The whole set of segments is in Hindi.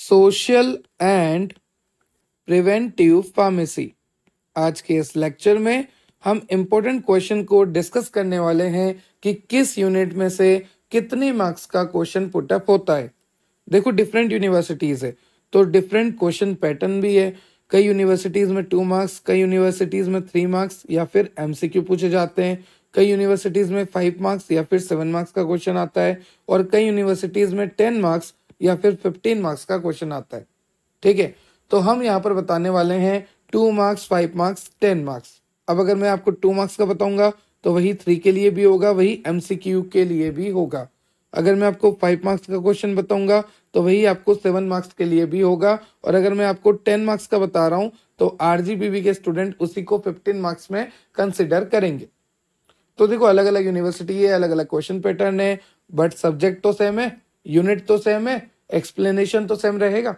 सोशल एंड प्रिवेंटिव फार्मेसी आज के इस लेक्चर में हम इम्पोर्टेंट क्वेश्चन को डिस्कस करने वाले हैं कि किस यूनिट में से कितने मार्क्स का क्वेश्चन पुटअप होता है देखो डिफरेंट यूनिवर्सिटीज़ है तो डिफरेंट क्वेश्चन पैटर्न भी है कई यूनिवर्सिटीज़ में टू मार्क्स कई यूनिवर्सिटीज़ में थ्री मार्क्स या फिर एमसीक्यू पूछे जाते हैं कई यूनिवर्सिटीज़ में फाइव मार्क्स या फिर सेवन मार्क्स का क्वेश्चन आता है और कई यूनिवर्सिटीज़ में टेन मार्क्स या फिर फिफ्टीन मार्क्स का क्वेश्चन आता है ठीक है तो हम यहाँ पर बताने वाले हैं two marks five marks ten marks अब अगर मैं आपको टू मार्क्स का बताऊंगा तो वही थ्री के लिए भी होगा वही एम के लिए भी होगा अगर मैं आपको फाइव मार्क्स का क्वेश्चन बताऊंगा तो वही आपको सेवन मार्क्स के लिए भी होगा और अगर मैं आपको टेन मार्क्स का बता रहा हूँ तो आर के स्टूडेंट उसी को फिफ्टीन मार्क्स में कंसिडर करेंगे तो देखो अलग अलग यूनिवर्सिटी है अलग अलग क्वेश्चन पैटर्न है बट सब्जेक्ट तो सेम है यूनिट तो सेम है एक्सप्लेनेशन तो सेम रहेगा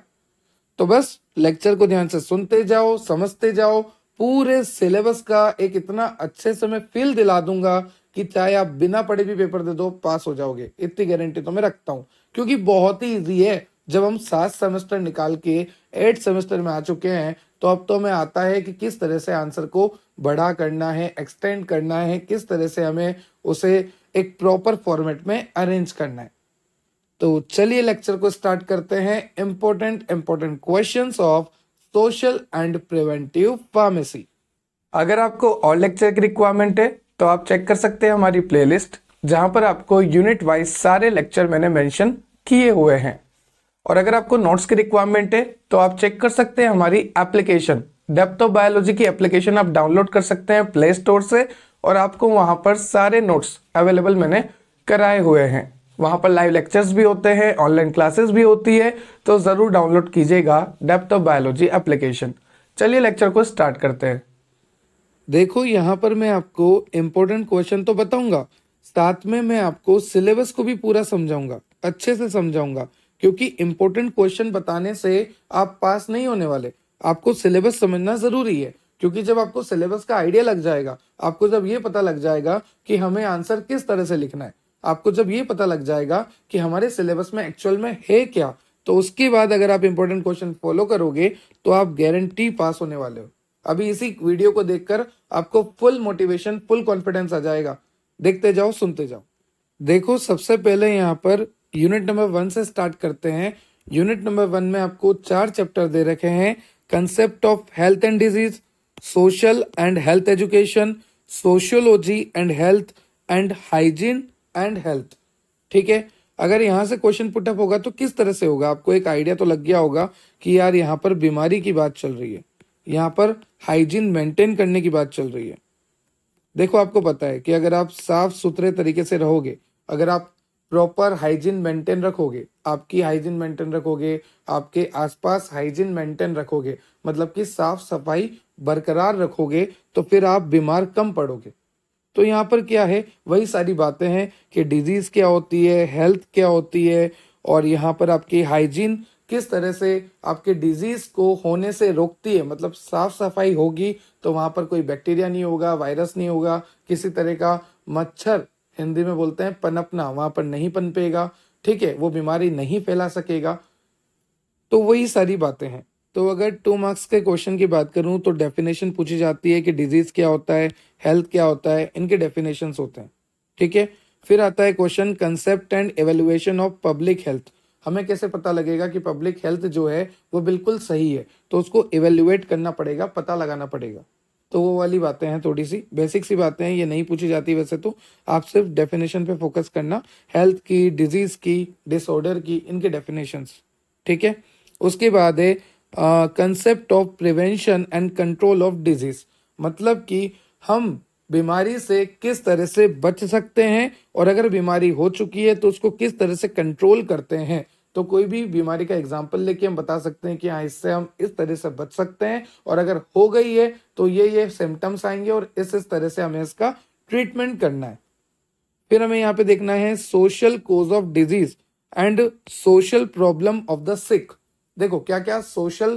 तो बस लेक्चर को ध्यान से सुनते जाओ समझते जाओ पूरे सिलेबस का एक इतना अच्छे से मैं फील दिला दूंगा कि चाहे आप बिना पढ़े भी पेपर दे दो पास हो जाओगे इतनी गारंटी तो मैं रखता हूँ क्योंकि बहुत ही ईजी है जब हम सात सेमेस्टर निकाल के एट सेमेस्टर में आ चुके हैं तो अब तो हमें आता है कि किस तरह से आंसर को बड़ा करना है एक्सटेंड करना है किस तरह से हमें उसे एक प्रॉपर फॉर्मेट में अरेंज करना है तो चलिए लेक्चर को स्टार्ट करते हैं important important questions of social and preventive pharmacy अगर आपको और लेक्चर की रिक्वायरमेंट है तो आप चेक कर सकते हैं हमारी प्लेलिस्ट जहां पर आपको यूनिट वाइज सारे लेक्चर मैंने मेंशन किए हुए हैं और अगर आपको नोट्स की रिक्वायरमेंट है तो आप चेक कर सकते हैं हमारी एप्लीकेशन डेप्थ ऑफ बायोलॉजी की एप्लीकेशन आप डाउनलोड कर सकते हैं प्ले स्टोर से और आपको वहां पर सारे नोट्स अवेलेबल मैंने कराए हुए हैं वहां पर लाइव लेक्चर्स भी होते हैं ऑनलाइन क्लासेस भी होती है तो ज़रूर डाउनलोड कीजिएगा डेप्थ ऑफ बायोलॉजी एप्लीकेशन चलिए लेक्चर को स्टार्ट करते हैं देखो यहाँ पर मैं आपको इम्पोर्टेंट क्वेश्चन तो बताऊंगा साथ में मैं आपको सिलेबस को भी पूरा समझाऊंगा अच्छे से समझाऊंगा क्योंकि इम्पोर्टेंट क्वेश्चन बताने से आप पास नहीं होने वाले आपको सिलेबस समझना जरूरी है क्योंकि जब आपको सिलेबस का आइडिया लग जाएगा आपको जब ये पता लग जाएगा कि हमें आंसर किस तरह से लिखना है आपको जब ये पता लग जाएगा कि हमारे सिलेबस में एक्चुअल में है क्या तो उसके बाद अगर आप इंपोर्टेंट क्वेश्चन फॉलो करोगे तो आप गारंटी पास होने वाले हो अभी इसी वीडियो को देखकर आपको फुल मोटिवेशन फुल कॉन्फिडेंस आ जाएगा देखते जाओ सुनते जाओ देखो सबसे पहले यहाँ पर यूनिट नंबर वन से स्टार्ट करते हैं यूनिट नंबर वन में आपको चार चैप्टर दे रखे हैं concept of health and disease social and health education sociology and health and hygiene and health ठीक है अगर यहां से क्वेश्चन पुटअप होगा तो किस तरह से होगा आपको एक आइडिया तो लग गया होगा कि यार यहाँ पर बीमारी की बात चल रही है यहाँ पर हाइजीन मेंटेन करने की बात चल रही है देखो आपको पता है कि अगर आप साफ सुथरे तरीके से रहोगे अगर आप प्रॉपर हाइजीन मेंटेन रखोगे आपकी हाइजीन मेंटेन रखोगे आपके आसपास हाइजीन मेंटेन रखोगे मतलब कि साफ सफाई बरकरार रखोगे तो फिर आप बीमार कम पड़ोगे तो यहाँ पर क्या है वही सारी बातें हैं कि डिजीज क्या होती है हेल्थ क्या होती है और यहाँ पर आपकी हाइजीन किस तरह से आपके डिजीज को होने से रोकती है मतलब साफ सफाई होगी तो वहां पर कोई बैक्टीरिया नहीं होगा वायरस नहीं होगा किसी तरह का मच्छर हिंदी में बोलते हैं पनपना वहां पर नहीं पनपेगा ठीक है वो बीमारी नहीं फैला सकेगा तो वही सारी बातें हैं तो अगर टू मार्क्स के क्वेश्चन की बात करूं तो डेफिनेशन पूछी जाती है कि डिजीज क्या होता है हेल्थ क्या होता है इनके डेफिनेशन होते हैं ठीक है फिर आता है question concept and evaluation of public health हमें कैसे पता लगेगा कि पब्लिक हेल्थ जो है वो बिल्कुल सही है तो उसको इवेल्युएट करना पड़ेगा पता लगाना पड़ेगा तो वो वाली बातें हैं थोड़ी सी बेसिक सी बातें हैं ये नहीं पूछी जाती वैसे तो आप सिर्फ डेफिनेशन पे फोकस करना हेल्थ की डिजीज की डिसऑर्डर की इनके डेफिनेशन ठीक है उसके बाद है concept of prevention and control of disease मतलब कि हम बीमारी से किस तरह से बच सकते हैं और अगर बीमारी हो चुकी है तो उसको किस तरह से कंट्रोल करते हैं तो कोई भी बीमारी का एग्जाम्पल लेके हम बता सकते हैं कि हाँ इससे हम इस तरह से बच सकते हैं और अगर हो गई है तो ये ये सिम्टम्स आएंगे और इस इस तरह से हमें इसका ट्रीटमेंट करना है फिर हमें यहाँ पे देखना है social cause of disease and social problem of the sick देखो क्या क्या social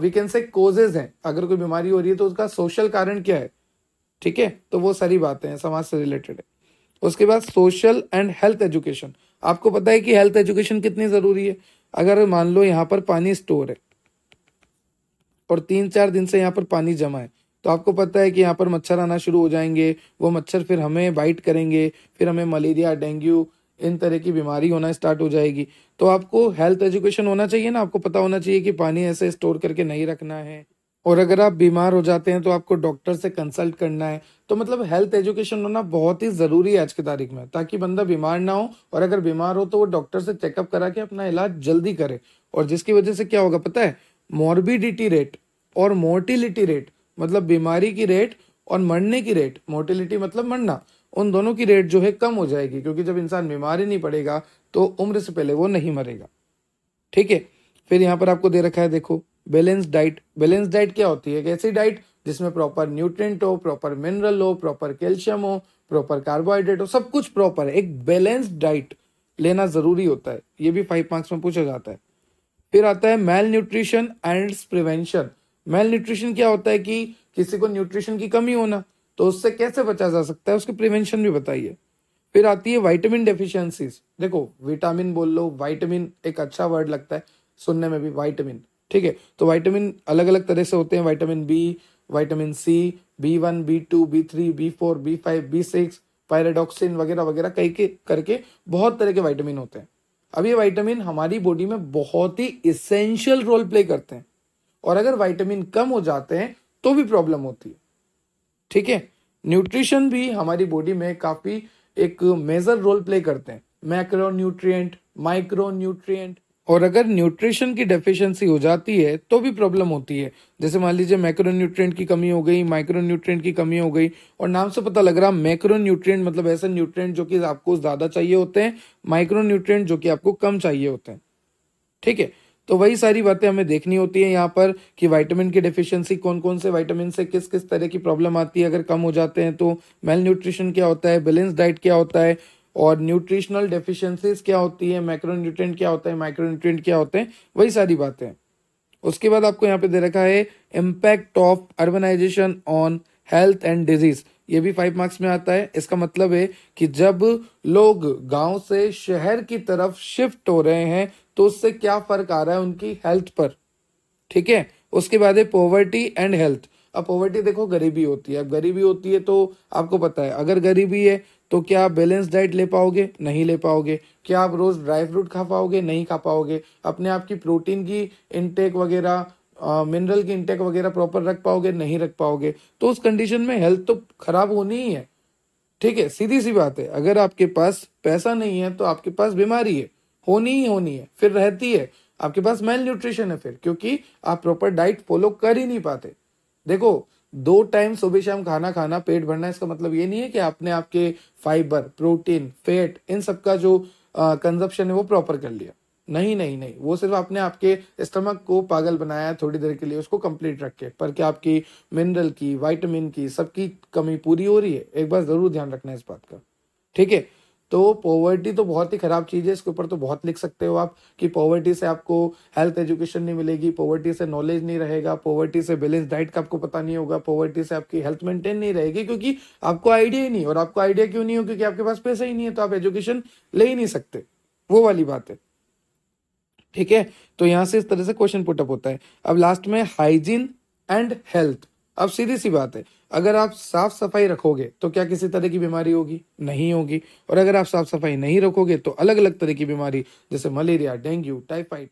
we can say causes हैं अगर कोई बीमारी हो रही है तो उसका सोशल कारण क्या है ठीक है तो वो सारी बातें हैं समाज से रिलेटेड है उसके बाद सोशल एंड हेल्थ एजुकेशन आपको पता है कि हेल्थ एजुकेशन कितनी ज़रूरी है अगर मान लो यहाँ पर पानी स्टोर है और तीन चार दिन से यहाँ पर पानी जमा है तो आपको पता है कि यहाँ पर मच्छर आना शुरू हो जाएंगे वो मच्छर फिर हमें बाइट करेंगे फिर हमें मलेरिया डेंगू इन तरह की बीमारी होना स्टार्ट हो जाएगी तो आपको हेल्थ एजुकेशन होना चाहिए ना आपको पता होना चाहिए कि पानी ऐसे स्टोर करके नहीं रखना है और अगर आप बीमार हो जाते हैं तो आपको डॉक्टर से कंसल्ट करना है तो मतलब हेल्थ एजुकेशन होना बहुत ही ज़रूरी है आज की तारीख में ताकि बंदा बीमार ना हो और अगर बीमार हो तो वो डॉक्टर से चेकअप करा के अपना इलाज जल्दी करे और जिसकी वजह से क्या होगा पता है मॉर्बिडिटी रेट और मोर्टिलिटी रेट मतलब बीमारी की रेट और मरने की रेट मोर्टिलिटी मतलब मरना उन दोनों की रेट जो है कम हो जाएगी क्योंकि जब इंसान बीमार ही नहीं पड़ेगा तो उम्र से पहले वो नहीं मरेगा ठीक है फिर यहाँ पर आपको दे रखा है देखो बैलेंस डाइट बैलेंस डाइट क्या होती है एक ऐसी डाइट जिसमें प्रॉपर न्यूट्रेंट हो प्रॉपर मिनरल हो प्रॉपर कैल्शियम हो प्रॉपर कार्बोहाइड्रेट हो सब कुछ प्रॉपर है एक बैलेंस डाइट लेना जरूरी होता है ये भी फाइव मार्क्स में पूछा जाता है फिर आता है malnutrition and prevention malnutrition क्या होता है कि किसी को न्यूट्रिशन की कमी होना तो उससे कैसे बचा जा सकता है उसके प्रिवेंशन भी बताइए फिर आती है वाइटामिन डेफिशिएंसीज देखो विटामिन बोल लो वाइटामिन एक अच्छा वर्ड लगता है सुनने में भी वाइटामिन ठीक है तो वाइटामिन अलग अलग तरह से होते हैं vitamin B vitamin C B one B two B three B four B five B six pyridoxine वगैरह वगैरह कई के करके बहुत तरह के वाइटामिन होते हैं अब ये वाइटामिन हमारी बॉडी में बहुत ही इसेंशियल रोल प्ले करते हैं और अगर वाइटामिन कम हो जाते हैं तो भी प्रॉब्लम होती है ठीक है न्यूट्रिशन भी हमारी बॉडी में काफ़ी एक मेजर रोल प्ले करते हैं मैक्रो न्यूट्रिएंट माइक्रो न्यूट्रिएंट और अगर न्यूट्रिशन की डेफिशिएंसी हो जाती है तो भी प्रॉब्लम होती है जैसे मान लीजिए मैक्रो न्यूट्रिएंट की कमी हो गई माइक्रो न्यूट्रिएंट की कमी हो गई और नाम से पता लग रहा मैक्रो न्यूट्रिएंट मतलब ऐसे न्यूट्रिएंट जो कि आपको ज़्यादा चाहिए होते हैं माइक्रो न्यूट्रिएंट जो कि आपको कम चाहिए होते हैं ठीक है तो वही सारी बातें हमें देखनी होती है यहाँ पर कि वाइटामिन की डिफिशियंसी कौन कौन से वाइटामिन से किस किस तरह की प्रॉब्लम आती है अगर कम हो जाते हैं तो मेल न्यूट्रिशन क्या होता है बैलेंस डाइट क्या होता है और न्यूट्रिशनल डेफिशिएंसीज क्या होती है मैक्रोन्यूट्रेंट क्या होता है माइक्रोन्यूट्रेंट क्या होते हैं वही सारी बातें उसके बाद आपको यहाँ पे दे रखा है impact of urbanisation on health and disease ये भी फाइव मार्क्स में आता है इसका मतलब है कि जब लोग गांव से शहर की तरफ शिफ्ट हो रहे हैं तो उससे क्या फर्क आ रहा है उनकी हेल्थ पर ठीक है उसके बाद है पॉवर्टी एंड हेल्थ अब पॉवर्टी देखो गरीबी होती है अब गरीबी होती है तो आपको पता है अगर गरीबी है तो क्या आप बैलेंस डाइट ले पाओगे नहीं ले पाओगे क्या आप रोज़ ड्राई फ्रूट खा पाओगे नहीं खा पाओगे अपने आप की प्रोटीन की इनटेक वगैरह मिनरल की इनटेक वगैरह प्रॉपर रख पाओगे नहीं रख पाओगे तो उस कंडीशन में हेल्थ तो खराब होनी ही है ठीक है सीधी सी बात है अगर आपके पास पैसा नहीं है तो आपके पास बीमारी है होनी ही होनी है फिर रहती है आपके पास मेल न्यूट्रिशन है फिर क्योंकि आप प्रॉपर डाइट फॉलो कर ही नहीं पाते देखो दो टाइम सुबह शाम खाना खाना पेट भरना इसका मतलब ये नहीं है कि आपने आपके फाइबर प्रोटीन फैट इन सब का जो कंजप्शन है वो प्रॉपर कर लिया नहीं नहीं नहीं वो सिर्फ आपने आपके स्टमक को पागल बनाया थोड़ी देर के लिए उसको कंप्लीट रखे पर क्या आपकी मिनरल की वाइटमिन की सबकी कमी पूरी हो रही है एक बार जरूर ध्यान रखना इस बात का ठीक है तो पॉवर्टी तो बहुत ही ख़राब चीज़ है इसके ऊपर तो बहुत लिख सकते हो आप कि पॉवर्टी से आपको हेल्थ एजुकेशन नहीं मिलेगी पॉवर्टी से नॉलेज नहीं रहेगा पॉवर्टी से बैलेंस डाइट का आपको पता नहीं होगा पॉवर्टी से आपकी हेल्थ मेंटेन नहीं रहेगी क्योंकि आपको आइडिया ही नहीं और आपको आइडिया क्यों नहीं हो क्योंकि आपके पास पैसा ही नहीं है तो आप एजुकेशन ले ही नहीं सकते वो वाली बात है ठीक है तो यहां से इस तरह से क्वेश्चन पुटअप होता है अब लास्ट में हाइजीन एंड हेल्थ अब सीधी सी बात है अगर आप साफ सफाई रखोगे तो क्या किसी तरह की बीमारी होगी नहीं होगी और अगर आप साफ सफाई नहीं रखोगे तो अलग अलग तरह की बीमारी जैसे मलेरिया डेंगू टाइफाइड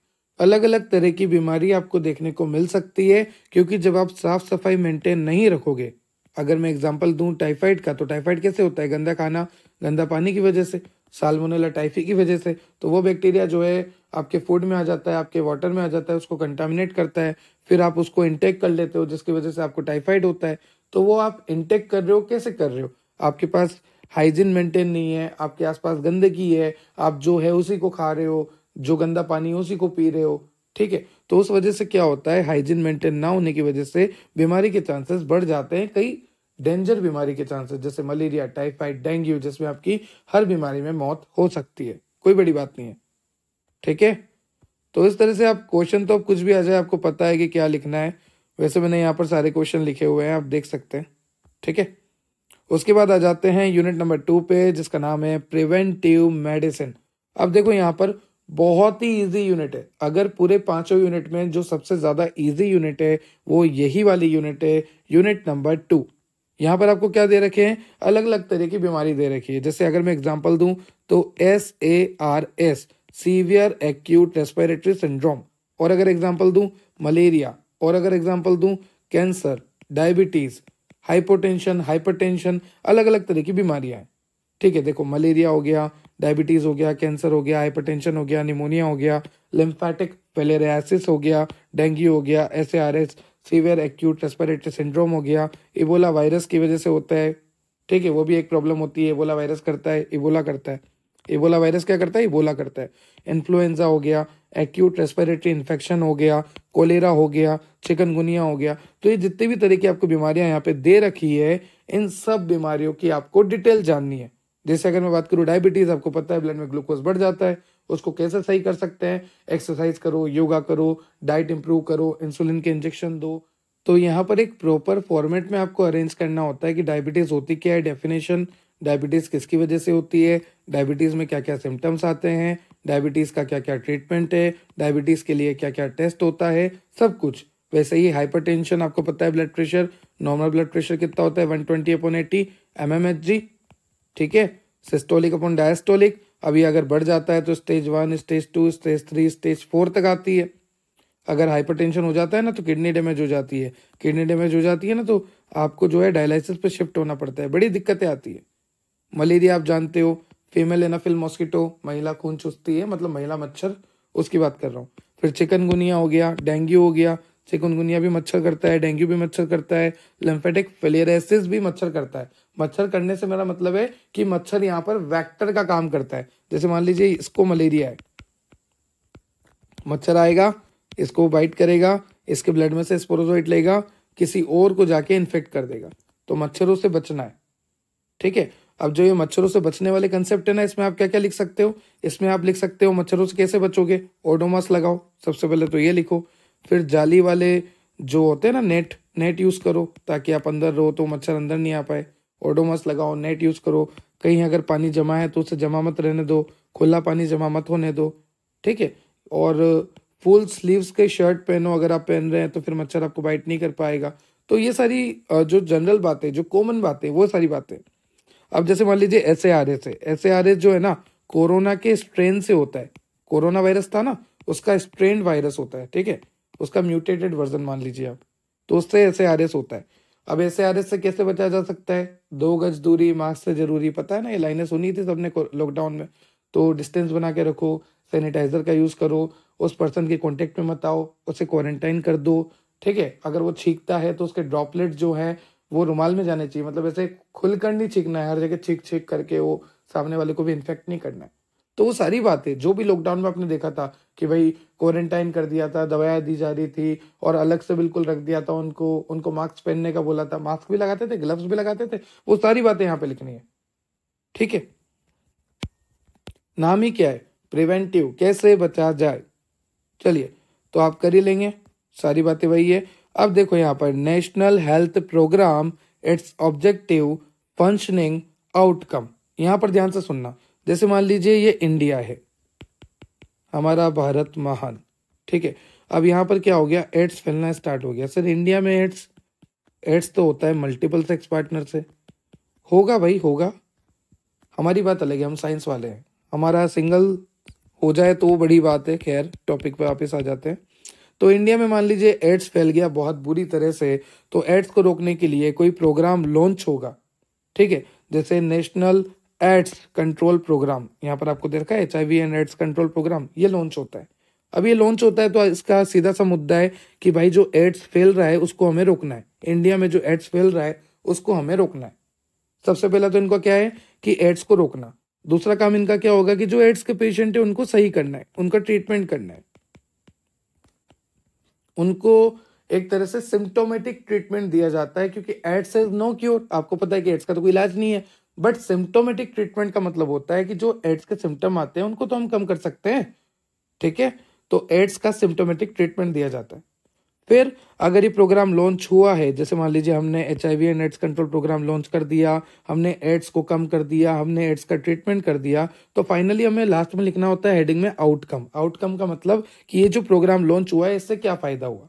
अलग अलग तरह की बीमारी आपको देखने को मिल सकती है क्योंकि जब आप साफ सफाई मेंटेन नहीं रखोगे अगर मैं एग्जाम्पल दूं टाइफाइड का तो टाइफाइड कैसे होता है गंदा खाना गंदा पानी की वजह से साल्मोनेला टाइफी की वजह से तो वो बैक्टीरिया जो है आपके फूड में आ जाता है आपके वाटर में आ जाता है उसको कंटामिनेट करता है फिर आप उसको इंटेक कर लेते हो जिसकी वजह से आपको टाइफाइड होता है तो वो आप इंटेक कर रहे हो कैसे कर रहे हो आपके पास हाइजीन मेंटेन नहीं है आपके आसपास गंदगी है आप जो है उसी को खा रहे हो जो गंदा पानी है उसी को पी रहे हो ठीक है तो उस वजह से क्या होता है हाइजीन मेंटेन ना होने की वजह से बीमारी के चांसेस बढ़ जाते हैं कई डेंजर बीमारी के चांसेस जैसे मलेरिया टाइफाइड डेंगू जिसमें आपकी हर बीमारी में मौत हो सकती है कोई बड़ी बात नहीं है ठीक है तो इस तरह से आप क्वेश्चन तो कुछ भी आ जाए आपको पता है कि क्या लिखना है वैसे मैंने यहाँ पर सारे क्वेश्चन लिखे हुए हैं आप देख सकते हैं ठीक है उसके बाद आ जाते हैं यूनिट नंबर टू पे जिसका नाम है प्रिवेंटिव मेडिसिन अब देखो यहाँ पर बहुत ही इजी यूनिट है अगर पूरे पांचों यूनिट में जो सबसे ज्यादा इजी यूनिट है वो यही वाली यूनिट है यूनिट नंबर टू यहाँ पर आपको क्या दे रखे हैं अलग अलग तरह की बीमारी दे रखी है जैसे अगर मैं एग्जाम्पल दू तो S A R S severe acute respiratory syndrome और अगर एग्जाम्पल दू मलेरिया और अगर एग्जाम्पल दू कैंसर डायबिटीज़ हाइपोटेंशन हाइपरटेंशन अलग अलग तरह की बीमारियां हैं ठीक है देखो मलेरिया हो गया डायबिटीज़ हो गया कैंसर हो गया हाइपरटेंशन हो गया निमोनिया हो गया लिम्फेटिक पेलेरियासिस हो गया डेंगू हो गया S severe acute respiratory syndrome हो गया इबोला वायरस की वजह से होता है ठीक है वो भी एक प्रॉब्लम होती है इबोला वायरस करता है इबोला करता है इबोला वायरस क्या करता है इबोला करता है इन्फ्लुएंजा हो गया एक्यूट रेस्पिरेटरी इन्फेक्शन हो गया कोलेरा हो गया चिकनगुनिया हो गया तो ये जितने भी तरह की आपको बीमारियां यहाँ पे दे रखी है इन सब बीमारियों की आपको डिटेल जाननी है जैसे अगर मैं बात करूँ डायबिटीज़ आपको पता है ब्लड में ग्लूकोज बढ़ जाता है उसको कैसे सही कर सकते हैं एक्सरसाइज करो योगा करो डाइट इम्प्रूव करो इंसुलिन के इंजेक्शन दो तो यहाँ पर एक प्रॉपर फॉर्मेट में आपको अरेंज करना होता है कि डायबिटीज़ होती क्या है डेफिनेशन डायबिटीज़ किसकी वजह से होती है डायबिटीज़ में क्या क्या सिम्टम्स आते हैं डायबिटीज़ का क्या क्या ट्रीटमेंट है डायबिटीज़ के लिए क्या क्या टेस्ट होता है सब कुछ वैसे ही हाइपर आपको पता है blood pressure normal blood pressure कितना होता है one twenty upon eighty M M H G ठीक है सिस्टोलिक अपॉन डायस्टोलिक अभी अगर बढ़ जाता है तो stage one stage two stage three stage four तक आती है अगर हाइपरटेंशन हो जाता है ना तो किडनी डैमेज हो जाती है किडनी डैमेज हो जाती है ना तो आपको जो है डायलिसिस पर शिफ्ट होना पड़ता है बड़ी दिक्कतें आती है मलेरिया आप जानते हो फीमेल एनाफिल मॉस्किटो महिला खून चुस्ती है मतलब महिला मच्छर उसकी बात कर रहा हूँ फिर चिकनगुनिया हो गया डेंगू हो गया चिकनगुनिया भी मच्छर करता है डेंगू भी मच्छर करता है लिम्फेटिक फेलेरेसिस भी मच्छर करता है मच्छर करने से मेरा मतलब है कि मच्छर यहाँ पर वैक्टर का काम करता है जैसे मान लीजिए इसको मलेरिया है मच्छर आएगा इसको बाइट करेगा इसके ब्लड में से स्पोरोजोइट लेगा किसी और को जाके इन्फेक्ट कर देगा तो मच्छरों से बचना है ठीक है अब जो ये मच्छरों से बचने वाले कंसेप्ट है ना इसमें आप क्या क्या लिख सकते हो इसमें आप लिख सकते हो मच्छरों से कैसे बचोगे ओडोमास लगाओ सबसे पहले तो ये लिखो फिर जाली वाले जो होते हैं ना नेट नेट यूज़ करो ताकि आप अंदर रहो तो मच्छर अंदर नहीं आ पाए ओडोमस लगाओ नेट यूज़ करो कहीं अगर पानी जमा है तो उसे जमा मत रहने दो खुला पानी जमा मत होने दो ठीक है और फुल स्लीव्स के शर्ट पहनो अगर आप पहन रहे हैं तो फिर मच्छर आपको बाइट नहीं कर पाएगा तो ये सारी जो जनरल बातें जो कॉमन बातें वो सारी बातें अब जैसे मान लीजिए एस ए आर एस है एस ए आर एस जो है ना कोरोना के स्ट्रेन से होता है कोरोना वायरस था ना उसका स्ट्रेन वायरस होता है ठीक है उसका म्यूटेटेड वर्जन मान लीजिए आप तो उससे एस ए आर एस होता है अब ऐसे आदत से कैसे बचा जा सकता है दो गज दूरी मास्क से जरूरी पता है ना ये लाइनें सुनी थी सबने लॉकडाउन में तो डिस्टेंस बना के रखो सैनिटाइजर का यूज़ करो उस पर्सन के कॉन्टेक्ट में मत आओ उसे क्वारंटाइन कर दो ठीक है अगर वो छींकता है तो उसके ड्रॉपलेट जो है वो रुमाल में जाने चाहिए मतलब ऐसे खुलकर नहीं छींकना है हर जगह छींक छींक करके वो सामने वाले को भी इन्फेक्ट नहीं करना है तो वो सारी बातें जो भी लॉकडाउन में आपने देखा था कि भाई क्वारंटाइन कर दिया था दवाया दी जा रही थी और अलग से बिल्कुल रख दिया था उनको उनको मास्क पहनने का बोला था मास्क भी लगाते थे ग्लव्स भी लगाते थे वो सारी बातें यहाँ पे लिखनी है ठीक है नाम ही क्या है प्रिवेंटिव कैसे बचा जाए चलिए तो आप कर ही लेंगे सारी बातें वही है अब देखो यहाँ पर national health programme its objective functioning outcome यहाँ पर ध्यान से सुनना जैसे मान लीजिए ये इंडिया है हमारा भारत महान ठीक है अब यहाँ पर क्या हो गया एड्स फैलना स्टार्ट हो गया सर इंडिया में एड्स एड्स तो होता है मल्टीपल सेक्स पार्टनर से होगा भाई होगा हमारी बात अलग है हम साइंस वाले हैं हमारा सिंगल हो जाए तो वो बड़ी बात है खैर टॉपिक पे वापस आ जाते हैं तो इंडिया में मान लीजिए एड्स फैल गया बहुत बुरी तरह से तो एड्स को रोकने के लिए कोई प्रोग्राम लॉन्च होगा ठीक है जैसे नेशनल एड्स कंट्रोल प्रोग्राम यहाँ पर आपको देखा है H I V and AIDS control programme ये लॉन्च होता है अब ये लॉन्च होता है तो इसका सीधा सा मुद्दा है कि भाई जो एड्स फैल रहा है उसको हमें रोकना है इंडिया में जो एड्स फैल रहा है उसको हमें रोकना है सबसे पहला तो इनका क्या है कि एड्स को रोकना दूसरा काम इनका क्या होगा कि जो एड्स के पेशेंट है उनको सही करना है उनका ट्रीटमेंट करना है उनको एक तरह से सिम्टोमेटिक ट्रीटमेंट दिया जाता है क्योंकि एड्स इज नो क्योर आपको पता है कि एड्स का तो कोई इलाज नहीं है बट सिम्टोमेटिक ट्रीटमेंट का मतलब होता है कि जो एड्स के सिम्टम आते हैं उनको तो हम कम कर सकते हैं ठीक है तो एड्स का सिम्टोमेटिक ट्रीटमेंट दिया जाता है फिर अगर ये प्रोग्राम लॉन्च हुआ है जैसे मान लीजिए हमने H I V and AIDS control programme launch कर दिया हमने एड्स को कम कर दिया हमने एड्स का ट्रीटमेंट कर दिया तो फाइनली हमें लास्ट में लिखना होता है हेडिंग में आउटकम आउटकम का मतलब कि ये जो प्रोग्राम लॉन्च हुआ है इससे क्या फ़ायदा हुआ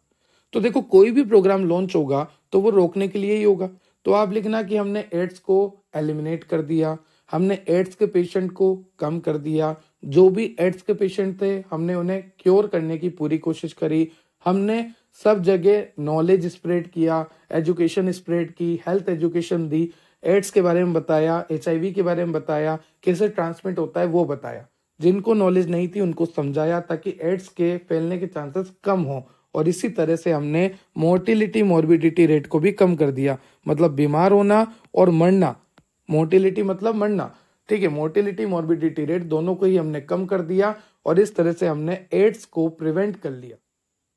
तो देखो कोई भी प्रोग्राम लॉन्च होगा तो वो रोकने के लिए ही होगा तो आप लिखना कि हमने एड्स को एलिमिनेट कर दिया हमने एड्स के पेशेंट को कम कर दिया जो भी एड्स के पेशेंट थे हमने उन्हें क्योर करने की पूरी कोशिश करी हमने सब जगह नॉलेज स्प्रेड किया एजुकेशन स्प्रेड की हेल्थ एजुकेशन दी एड्स के बारे में बताया एच के बारे में बताया कैसे ट्रांसमिट होता है वो बताया जिनको नॉलेज नहीं थी उनको समझाया ताकि एड्स के फैलने के चांसेस कम हों और इसी तरह से हमने मोर्टिलिटी मोर्बिडिटी रेट को भी कम कर दिया मतलब बीमार होना और मरना मोर्टिलिटी मतलब मरना ठीक है मोर्टिलिटी मोर्बिडिटी रेट दोनों को ही हमने कम कर दिया और इस तरह से हमने एड्स को प्रिवेंट कर लिया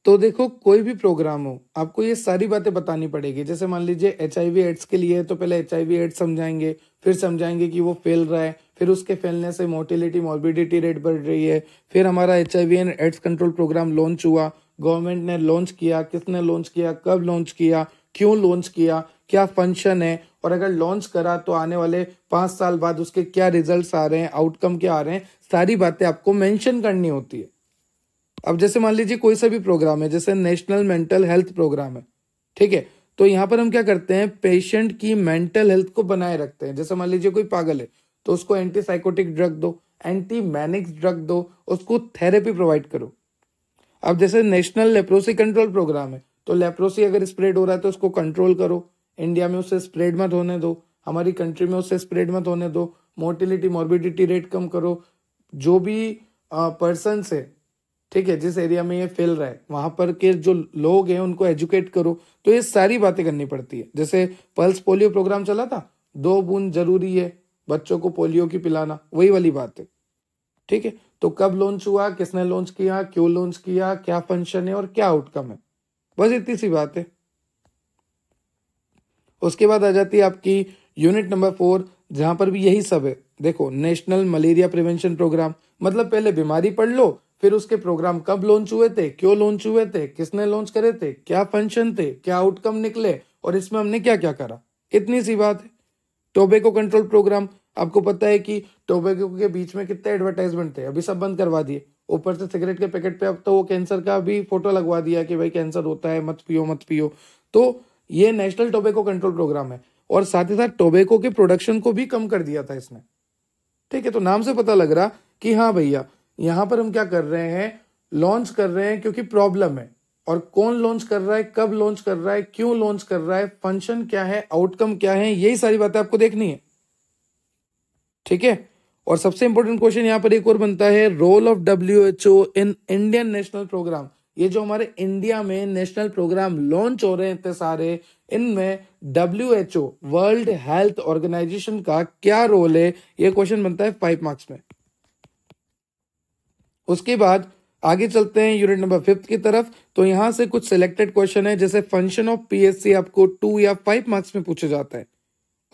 तो देखो कोई भी प्रोग्राम हो आपको ये सारी बातें बतानी पड़ेगी जैसे मान लीजिए एच एड्स के लिए तो पहले एच एड्स समझाएंगे फिर समझाएंगे कि वो फैल रहा है फिर उसके फैलने से मोर्टिलिटी मॉर्बिडिटी रेट बढ़ रही है फिर हमारा H and AIDS control programme launch हुआ गवर्नमेंट ने लॉन्च किया किसने लॉन्च किया कब लॉन्च किया क्यों लॉन्च किया क्या फंक्शन है और अगर लॉन्च करा तो आने वाले पाँच साल बाद उसके क्या रिजल्ट्स आ रहे हैं आउटकम क्या आ रहे हैं सारी बातें आपको मेंशन करनी होती है अब जैसे मान लीजिए कोई सा भी प्रोग्राम है जैसे नेशनल मेंटल हेल्थ प्रोग्राम है ठीक है तो यहाँ पर हम क्या करते हैं पेशेंट की मेंटल हेल्थ को बनाए रखते हैं जैसे मान लीजिए कोई पागल है तो उसको एंटी साइकोटिक ड्रग दो एंटी मैनिक्स ड्रग दो उसको थेरेपी प्रोवाइड करो अब जैसे नेशनल लेप्रोसी कंट्रोल प्रोग्राम है तो लेप्रोसी अगर स्प्रेड हो रहा है तो उसको कंट्रोल करो इंडिया में उससे स्प्रेड मत होने दो हमारी कंट्री में उससे स्प्रेड मत होने दो मोर्टिलिटी मॉर्बिडिटी रेट कम करो जो भी पर्सन है ठीक है जिस एरिया में ये फैल रहा है वहां पर के जो लोग हैं उनको एजुकेट करो तो ये सारी बातें करनी पड़ती है जैसे पल्स पोलियो प्रोग्राम चला था दो बूंद जरूरी है बच्चों को पोलियो की पिलाना वही वाली बात है ठीक है तो कब लॉन्च हुआ किसने लॉन्च किया क्यों लॉन्च किया क्या फंक्शन है और क्या आउटकम है बस इतनी सी बात है उसके बाद आ जाती है आपकी यूनिट नंबर फोर जहां पर भी यही सब है देखो नेशनल मलेरिया प्रिवेंशन प्रोग्राम मतलब पहले बीमारी पढ़ लो फिर उसके प्रोग्राम कब लॉन्च हुए थे क्यों लॉन्च हुए थे किसने लॉन्च करे थे क्या फंक्शन थे क्या आउटकम निकले और इसमें हमने क्या क्या करा इतनी सी बात है टोबेको कंट्रोल प्रोग्राम आपको पता है कि टोबैको के बीच में कितने एडवर्टाइजमेंट थे अभी सब बंद करवा दिए ऊपर से सिगरेट के पैकेट पे अब तो वो कैंसर का भी फोटो लगवा दिया कि भाई कैंसर होता है मत पियो मत पियो तो ये नेशनल टोबैको कंट्रोल प्रोग्राम है और साथ ही साथ टोबैको के प्रोडक्शन को भी कम कर दिया था इसने ठीक है तो नाम से पता लग रहा कि हाँ भैया यहाँ पर हम क्या कर रहे हैं लॉन्च कर रहे हैं क्योंकि प्रॉब्लम है और कौन लॉन्च कर रहा है कब लॉन्च कर रहा है क्यों लॉन्च कर रहा है फंक्शन क्या है आउटकम क्या है यही सारी बातें आपको देखनी है ठीक है और सबसे इंपॉर्टेंट क्वेश्चन यहाँ पर एक और बनता है role of W H O in Indian national programme ये जो हमारे इंडिया में नेशनल प्रोग्राम लॉन्च हो रहे हैं इतने सारे इनमें W H O world health organisation का क्या रोल है ये क्वेश्चन बनता है फाइव मार्क्स में उसके बाद आगे चलते हैं यूनिट नंबर फिफ्थ की तरफ तो यहां से कुछ सिलेक्टेड क्वेश्चन है जैसे फंक्शन ऑफ पीएससी आपको टू या फाइव मार्क्स में पूछे जाता है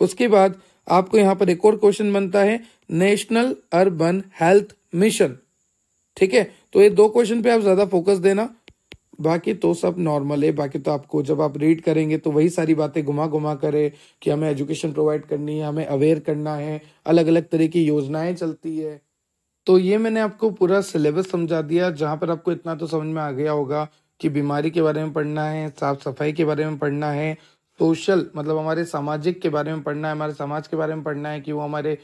उसके बाद आपको यहां पर एक और क्वेश्चन बनता है नेशनल अर्बन हेल्थ मिशन ठीक है तो ये दो क्वेश्चन पे आप ज्यादा फोकस देना बाकी तो सब नॉर्मल है बाकी तो आपको जब आप रीड करेंगे तो वही सारी बातें घुमा घुमा करे कि हमें एजुकेशन प्रोवाइड करनी है हमें अवेयर करना है अलग अलग तरह की योजनाएं चलती है तो ये मैंने आपको पूरा सिलेबस समझा दिया जहां पर आपको इतना तो समझ में आ गया होगा कि बीमारी के बारे में पढ़ना है साफ सफाई के बारे में पढ़ना है सोशल मतलब हमारे सामाजिक के बारे में पढ़ना है हमारे समाज के बारे में पढ़ना है कि वो हमारे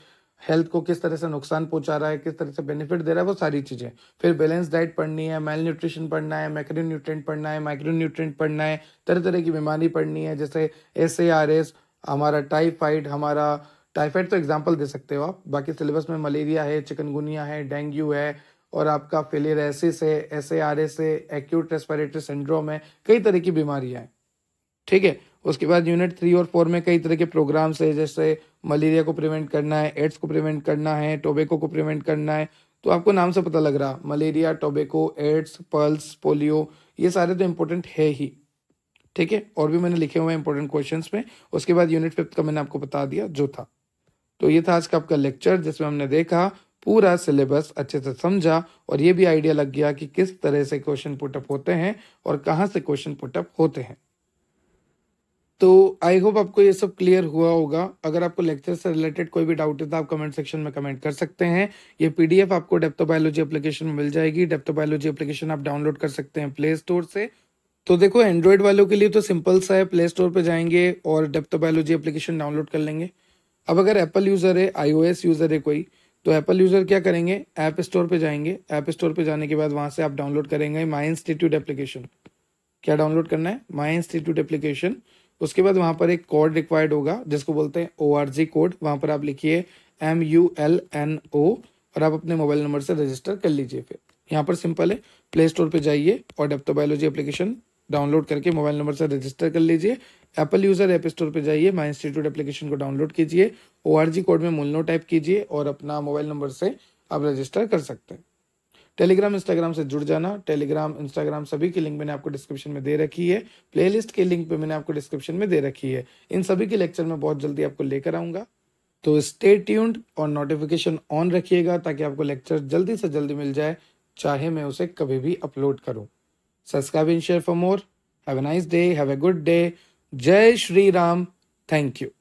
हेल्थ को किस तरह से नुकसान पहुंचा रहा है किस तरह से बेनिफिट दे रहा है वो सारी चीज़ें फिर बैलेंस डाइट पढ़नी है मेल न्यूट्रिशन पढ़ना है मैक्रो न्यूट्रेंट पढ़ना है माइक्रो न्यूट्रेंट पढ़ना है तरह तरह की बीमारी पढ़नी है जैसे एस ए आर एस हमारा टाइफाइड हमारा टाइफाइड तो एग्जाम्पल दे सकते हो आप बाकी सिलेबस में मलेरिया है चिकनगुनिया है डेंगू है और आपका फिलेरेसिस है एस ए आर एस है एक्यूट रेस्पिरेटरी सिंड्रोम है कई तरह की बीमारियां हैं ठीक है उसके बाद यूनिट थ्री और फोर में कई तरह के प्रोग्राम्स है जैसे मलेरिया को प्रिवेंट करना है एड्स को प्रिवेंट करना है टोबेको को प्रिवेंट करना है तो आपको नाम से पता लग रहा malaria tobacco AIDS pulse polio ये सारे तो इम्पोर्टेंट है ही ठीक है और भी मैंने लिखे हुए हैं इंपॉर्टेंट क्वेश्चंस में उसके बाद यूनिट फिफ्थ का मैंने आपको बता दिया जो था तो ये था आज का आपका लेक्चर जिसमें हमने देखा पूरा सिलेबस अच्छे से समझा और ये भी आइडिया लग गया कि किस तरह से क्वेश्चन पुटअप होते हैं और कहाँ से क्वेश्चन पुटअप होते हैं तो आई होप आपको ये सब क्लियर हुआ होगा अगर आपको लेक्चर से रिलेटेड कोई भी डाउट है तो आप कमेंट सेक्शन में कमेंट कर सकते हैं ये पीडीएफ आपको बायोलॉजी एप्लीकेशन में मिल जाएगी बायोलॉजी एप्लीकेशन आप डाउनलोड कर सकते हैं प्ले स्टोर से तो देखो एंड्रॉयड वालों के लिए तो सिंपल सा है प्ले स्टोर पर जाएंगे और बायोलॉजी एप्लीकेशन डाउनलोड कर लेंगे अब अगर एप्पल यूज़र है एस यूज़र है कोई तो एप्पल यूज़र क्या करेंगे ऐप स्टोर पर जाएंगे ऐप स्टोर पर जाने के बाद वहां से आप डाउनलोड करेंगे माई इंस्टीट्यूट एप्लीकेशन क्या डाउनलोड करना है माई इंस्टीट्यूट एप्लीकेशन उसके बाद वहाँ पर एक कोड रिक्वायर्ड होगा जिसको बोलते हैं ओ आर जी कोड वहां पर आप लिखिए M U L N O और आप अपने मोबाइल नंबर से रजिस्टर कर लीजिए फिर यहाँ पर सिंपल है प्ले स्टोर पर जाइए और बायोलॉजी एप्लीकेशन डाउनलोड करके मोबाइल नंबर से रजिस्टर कर लीजिए एप्पल यूज़र एप स्टोर पर जाइए माई इंस्टीट्यूट एप्लीकेशन को डाउनलोड कीजिए ओ आर जी कोड में मोलनो टाइप कीजिए और अपना मोबाइल नंबर से आप रजिस्टर कर सकते हैं टेलीग्राम इंस्टाग्राम से जुड़ जाना टेलीग्राम इंस्टाग्राम सभी की लिंक मैंने आपको डिस्क्रिप्शन में दे रखी है प्लेलिस्ट के लिंक पे मैंने आपको डिस्क्रिप्शन में दे रखी है इन सभी के लेक्चर में बहुत जल्दी आपको लेकर आऊंगा तो स्टे ट्यून्ड और नोटिफिकेशन ऑन रखिएगा ताकि आपको लेक्चर जल्दी से जल्दी मिल जाए चाहे मैं उसे कभी भी अपलोड करूँ subscribe and share for more have a nice day have a good day जय श्री राम थैंक यू